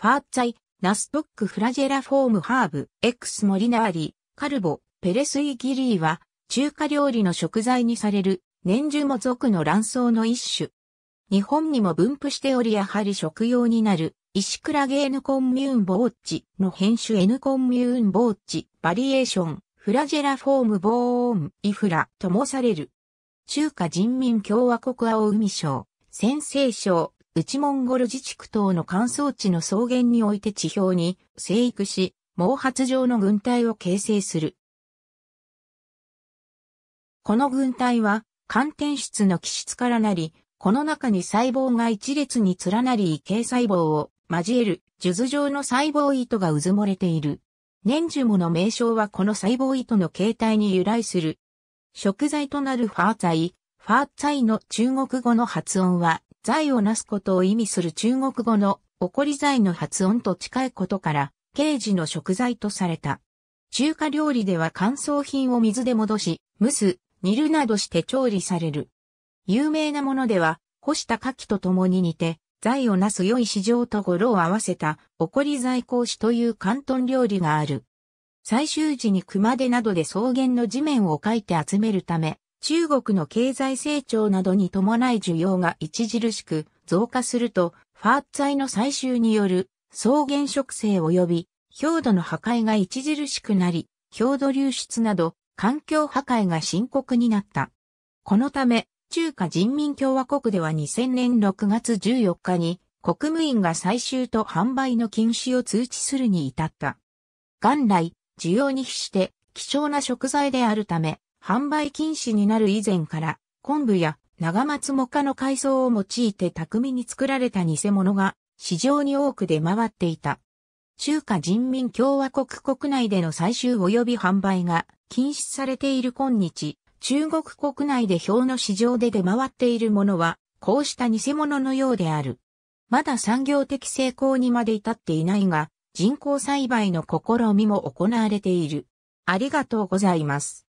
ファーツァイ、ナストックフラジェラフォームハーブ、エクスモリナーリ、カルボ、ペレスイギリーは、中華料理の食材にされる、年中も属の卵巣の一種。日本にも分布しておりやはり食用になる、石倉ゲーヌコンミューンボーッチの編種ヌコンミューンボーッチ、バリエーション、フラジェラフォームボーン、イフラともされる。中華人民共和国青海省、先生省、内モンゴル自治区等の乾燥地の草原において地表に生育し、毛髪状の軍隊を形成する。この軍隊は、寒天質の気質からなり、この中に細胞が一列に連なり異形細胞を交える、数珠状の細胞糸が渦漏もれている。年樹もの名称はこの細胞糸の形態に由来する。食材となるファー材、ファーツァイの中国語の発音は、財をなすことを意味する中国語の怒り財の発音と近いことから、刑事の食材とされた。中華料理では乾燥品を水で戻し、蒸す、煮るなどして調理される。有名なものでは、干した牡蠣と共に煮て、財をなす良い市場と語呂を合わせた、怒り財講師という広東料理がある。最終時に熊手などで草原の地面を描いて集めるため、中国の経済成長などに伴い需要が著しく増加すると、ファーツァイの採集による草原植生及び氷土の破壊が著しくなり、氷土流出など環境破壊が深刻になった。このため、中華人民共和国では2000年6月14日に国務院が採集と販売の禁止を通知するに至った。元来、需要に比して貴重な食材であるため、販売禁止になる以前から、昆布や長松もかの海藻を用いて巧みに作られた偽物が市場に多く出回っていた。中華人民共和国国内での採集及び販売が禁止されている今日、中国国内で表の市場で出回っているものは、こうした偽物のようである。まだ産業的成功にまで至っていないが、人工栽培の試みも行われている。ありがとうございます。